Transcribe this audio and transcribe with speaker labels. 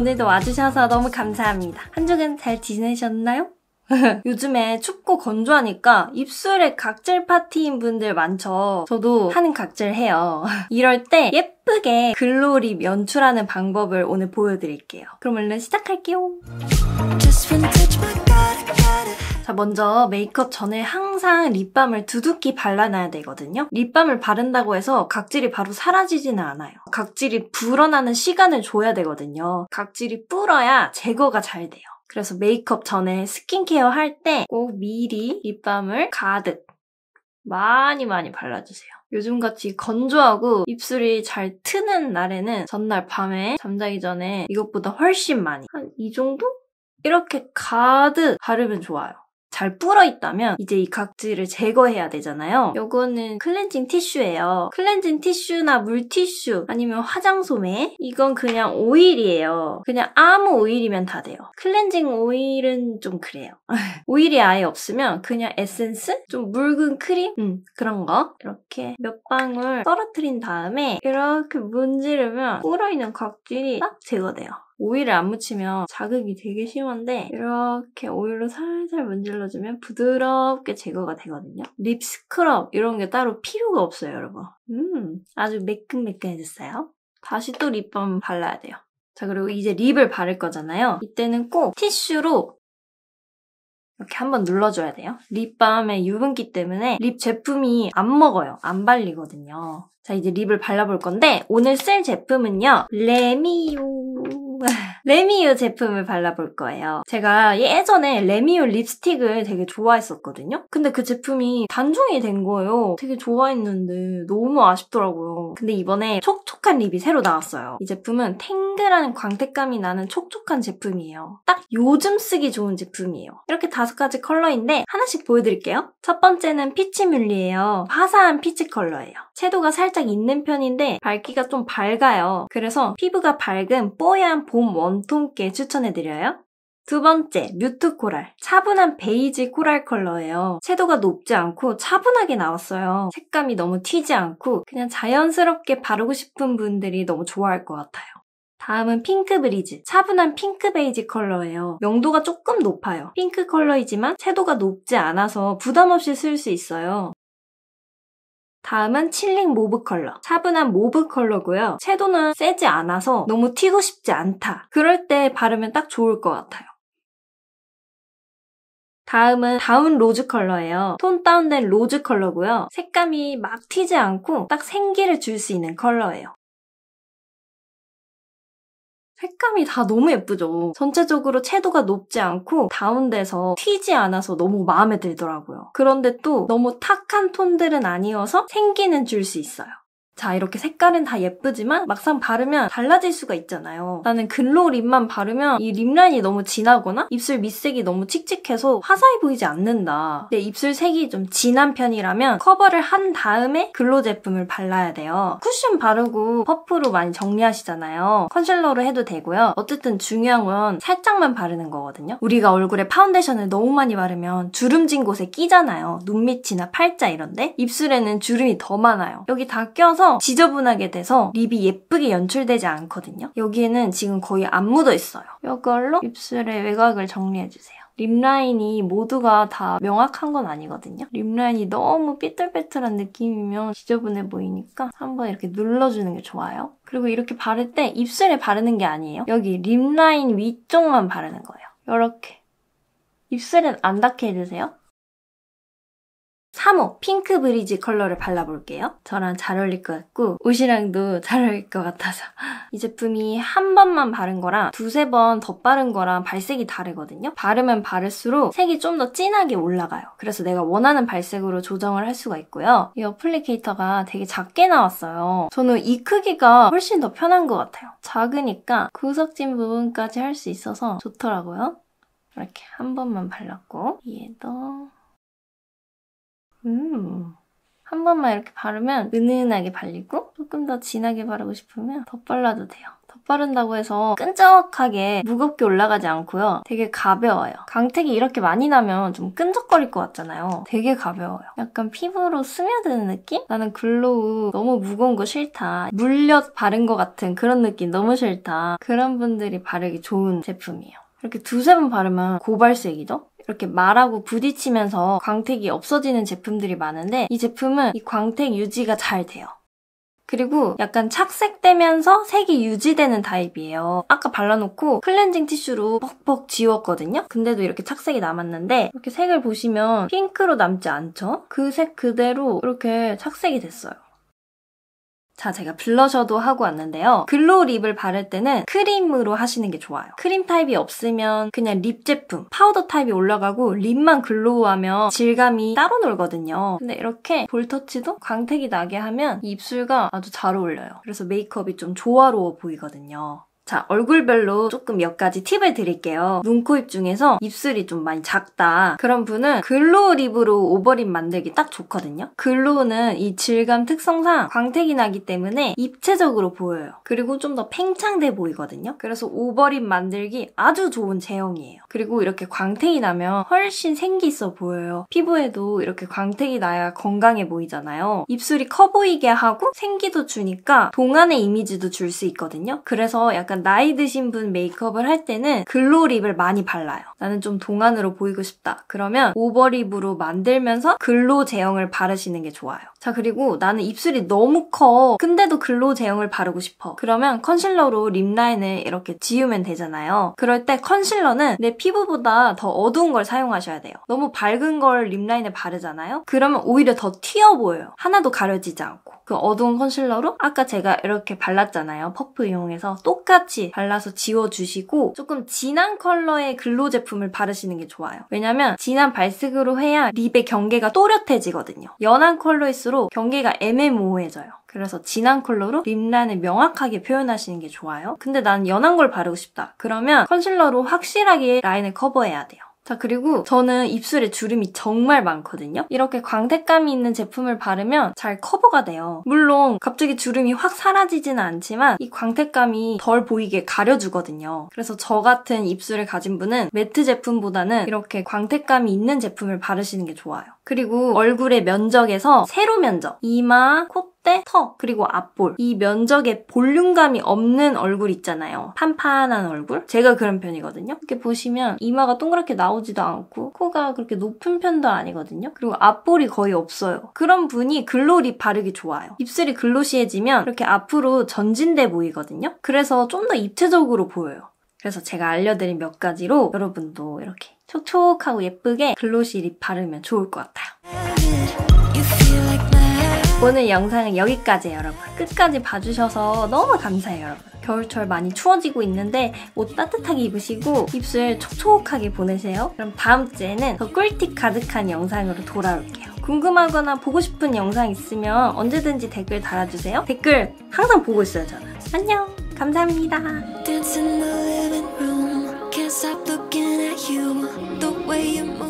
Speaker 1: 오늘도 와주셔서 너무 감사합니다. 한 주간 잘 지내셨나요? 요즘에 춥고 건조하니까 입술에 각질 파티인 분들 많죠. 저도 하는 각질 해요. 이럴 때 예쁘게 글로리 연출하는 방법을 오늘 보여드릴게요. 그럼 얼른 시작할게요. 자, 먼저 메이크업 전에 항상 립밤을 두둑히 발라놔야 되거든요. 립밤을 바른다고 해서 각질이 바로 사라지지는 않아요. 각질이 불어나는 시간을 줘야 되거든요. 각질이 불어야 제거가 잘 돼요. 그래서 메이크업 전에 스킨케어 할 때 꼭 미리 립밤을 가득 많이 많이 발라주세요. 요즘같이 건조하고 입술이 잘 트는 날에는 전날 밤에 잠자기 전에 이것보다 훨씬 많이 한 이 정도? 이렇게 가득 바르면 좋아요. 잘 불어 있다면 이제 이 각질을 제거해야 되잖아요. 요거는 클렌징 티슈예요. 클렌징 티슈나 물티슈 아니면 화장솜에 이건 그냥 오일이에요. 그냥 아무 오일이면 다 돼요. 클렌징 오일은 좀 그래요. 오일이 아예 없으면 그냥 에센스? 좀 묽은 크림? 음, 그런 거. 이렇게 몇 방울 떨어뜨린 다음에 이렇게 문지르면 불어있는 각질이 딱 제거돼요. 오일을 안 묻히면 자극이 되게 심한데 이렇게 오일로 살살 문질러주면 부드럽게 제거가 되거든요. 립 스크럽 이런 게 따로 필요가 없어요, 여러분. 음, 아주 매끈매끈해졌어요. 다시 또 립밤 발라야 돼요. 자, 그리고 이제 립을 바를 거잖아요. 이때는 꼭 티슈로 이렇게 한번 눌러줘야 돼요. 립밤의 유분기 때문에 립 제품이 안 먹어요. 안 발리거든요. 자, 이제 립을 발라볼 건데 오늘 쓸 제품은요. 레미오 레미유 제품을 발라볼 거예요. 제가 예전에 레미유 립스틱을 되게 좋아했었거든요. 근데 그 제품이 단종이 된 거예요. 되게 좋아했는데 너무 아쉽더라고요. 근데 이번에 촉촉한 립이 새로 나왔어요. 이 제품은 탱글한 광택감이 나는 촉촉한 제품이에요. 딱 요즘 쓰기 좋은 제품이에요. 이렇게 다섯 가지 컬러인데 하나씩 보여드릴게요. 첫 번째는 피치뮬리예요. 화사한 피치 컬러예요. 채도가 살짝 있는 편인데 밝기가 좀 밝아요. 그래서 피부가 밝은 뽀얀 봄원통께 추천해드려요. 두 번째, 뮤트 코랄. 차분한 베이지 코랄 컬러예요. 채도가 높지 않고 차분하게 나왔어요. 색감이 너무 튀지 않고 그냥 자연스럽게 바르고 싶은 분들이 너무 좋아할 것 같아요. 다음은 핑크 브리즈. 차분한 핑크 베이지 컬러예요. 명도가 조금 높아요. 핑크 컬러이지만 채도가 높지 않아서 부담없이 쓸 수 있어요. 다음은 칠링 모브 컬러. 차분한 모브 컬러고요. 채도는 세지 않아서 너무 튀고 싶지 않다. 그럴 때 바르면 딱 좋을 것 같아요. 다음은 다운 로즈 컬러예요. 톤 다운된 로즈 컬러고요. 색감이 막 튀지 않고 딱 생기를 줄 수 있는 컬러예요. 색감이 다 너무 예쁘죠. 전체적으로 채도가 높지 않고 다운돼서 튀지 않아서 너무 마음에 들더라고요. 그런데 또 너무 탁한 톤들은 아니어서 생기는 줄 수 있어요. 자 이렇게 색깔은 다 예쁘지만 막상 바르면 달라질 수가 있잖아요. 나는 글로 립만 바르면 이 립라인이 너무 진하거나 입술 밑색이 너무 칙칙해서 화사해 보이지 않는다. 내 입술 색이 좀 진한 편이라면 커버를 한 다음에 글로 제품을 발라야 돼요. 쿠션 바르고 퍼프로 많이 정리하시잖아요. 컨실러로 해도 되고요. 어쨌든 중요한 건 살짝만 바르는 거거든요. 우리가 얼굴에 파운데이션을 너무 많이 바르면 주름진 곳에 끼잖아요. 눈밑이나 팔자 이런데 입술에는 주름이 더 많아요. 여기 다 껴서 지저분하게 돼서 립이 예쁘게 연출되지 않거든요. 여기에는 지금 거의 안 묻어 있어요. 이걸로 입술의 외곽을 정리해주세요. 립라인이 모두가 다 명확한 건 아니거든요. 립라인이 너무 삐뚤빼뚤한 느낌이면 지저분해 보이니까 한번 이렇게 눌러주는 게 좋아요. 그리고 이렇게 바를 때 입술에 바르는 게 아니에요. 여기 립라인 위쪽만 바르는 거예요. 이렇게. 입술은 안 닿게 해주세요. 3호 핑크 브리지 컬러를 발라볼게요. 저랑 잘 어울릴 것 같고 옷이랑도 잘 어울릴 것 같아서 이 제품이 한 번만 바른 거랑 두세 번 덧바른 거랑 발색이 다르거든요. 바르면 바를수록 색이 좀 더 진하게 올라가요. 그래서 내가 원하는 발색으로 조정을 할 수가 있고요. 이 어플리케이터가 되게 작게 나왔어요. 저는 이 크기가 훨씬 더 편한 것 같아요. 작으니까 구석진 부분까지 할 수 있어서 좋더라고요. 이렇게 한 번만 발랐고 얘도 음. 한 번만 이렇게 바르면 은은하게 발리고 조금 더 진하게 바르고 싶으면 덧발라도 돼요. 덧바른다고 해서 끈적하게 무겁게 올라가지 않고요. 되게 가벼워요. 강택이 이렇게 많이 나면 좀 끈적거릴 것 같잖아요. 되게 가벼워요. 약간 피부로 스며드는 느낌? 나는 글로우 너무 무거운 거 싫다. 물엿 바른 것 같은 그런 느낌 너무 싫다. 그런 분들이 바르기 좋은 제품이에요. 이렇게 두세 번 바르면 고발색이죠? 이렇게 말하고 부딪히면서 광택이 없어지는 제품들이 많은데 이 제품은 이 광택 유지가 잘 돼요. 그리고 약간 착색되면서 색이 유지되는 타입이에요. 아까 발라놓고 클렌징 티슈로 퍽퍽 지웠거든요? 근데도 이렇게 착색이 남았는데 이렇게 색을 보시면 핑크로 남지 않죠? 그 색 그대로 이렇게 착색이 됐어요. 자, 제가 블러셔도 하고 왔는데요. 글로우 립을 바를 때는 크림으로 하시는 게 좋아요. 크림 타입이 없으면 그냥 립 제품, 파우더 타입이 올라가고 립만 글로우하면 질감이 따로 놀거든요. 근데 이렇게 볼터치도 광택이 나게 하면 입술과 아주 잘 어울려요. 그래서 메이크업이 좀 조화로워 보이거든요. 자, 얼굴별로 조금 몇 가지 팁을 드릴게요. 눈, 코, 입 중에서 입술이 좀 많이 작다. 그런 분은 글로우 립으로 오버립 만들기 딱 좋거든요. 글로우는 이 질감 특성상 광택이 나기 때문에 입체적으로 보여요. 그리고 좀 더 팽창돼 보이거든요. 그래서 오버립 만들기 아주 좋은 제형이에요. 그리고 이렇게 광택이 나면 훨씬 생기 있어 보여요. 피부에도 이렇게 광택이 나야 건강해 보이잖아요. 입술이 커 보이게 하고 생기도 주니까 동안의 이미지도 줄 수 있거든요. 그래서 약간 약간 나이 드신 분 메이크업을 할 때는 글로립을 많이 발라요. 나는 좀 동안으로 보이고 싶다. 그러면 오버립으로 만들면서 글로 제형을 바르시는 게 좋아요. 자, 그리고 나는 입술이 너무 커. 근데도 글로 제형을 바르고 싶어. 그러면 컨실러로 립 라인을 이렇게 지우면 되잖아요. 그럴 때 컨실러는 내 피부보다 더 어두운 걸 사용하셔야 돼요. 너무 밝은 걸 립 라인에 바르잖아요? 그러면 오히려 더 튀어 보여요. 하나도 가려지지 않고. 그 어두운 컨실러로 아까 제가 이렇게 발랐잖아요. 퍼프 이용해서 똑같이 발라서 지워주시고 조금 진한 컬러의 글로 제품을 바르시는 게 좋아요. 왜냐면 진한 발색으로 해야 립의 경계가 또렷해지거든요. 연한 컬러일수록 경계가 애매모호해져요. 그래서 진한 컬러로 립라인을 명확하게 표현하시는 게 좋아요. 근데 난 연한 걸 바르고 싶다. 그러면 컨실러로 확실하게 라인을 커버해야 돼요. 자, 그리고 저는 입술에 주름이 정말 많거든요. 이렇게 광택감이 있는 제품을 바르면 잘 커버가 돼요. 물론 갑자기 주름이 확 사라지지는 않지만 이 광택감이 덜 보이게 가려주거든요. 그래서 저 같은 입술을 가진 분은 매트 제품보다는 이렇게 광택감이 있는 제품을 바르시는 게 좋아요. 그리고 얼굴의 면적에서 세로 면적, 이마, 콧 콧대, 턱, 그리고 앞볼 이 면적에 볼륨감이 없는 얼굴 있잖아요. 판판한 얼굴? 제가 그런 편이거든요. 이렇게 보시면 이마가 동그랗게 나오지도 않고 코가 그렇게 높은 편도 아니거든요. 그리고 앞볼이 거의 없어요. 그런 분이 글로리 바르기 좋아요. 입술이 글로시해지면 이렇게 앞으로 전진돼 보이거든요. 그래서 좀 더 입체적으로 보여요. 그래서 제가 알려드린 몇 가지로 여러분도 이렇게 촉촉하고 예쁘게 글로시 립 바르면 좋을 것 같아요. 오늘 영상은 여기까지 여러분. 끝까지 봐주셔서 너무 감사해요 여러분. 겨울철 많이 추워지고 있는데 옷 따뜻하게 입으시고 입술 촉촉하게 보내세요. 그럼 다음 주에는 더 꿀팁 가득한 영상으로 돌아올게요. 궁금하거나 보고 싶은 영상 있으면 언제든지 댓글 달아주세요. 댓글 항상 보고 있어요 저는. 안녕. 감사합니다. Dance in the living room. Can't stop looking at you. The way you move.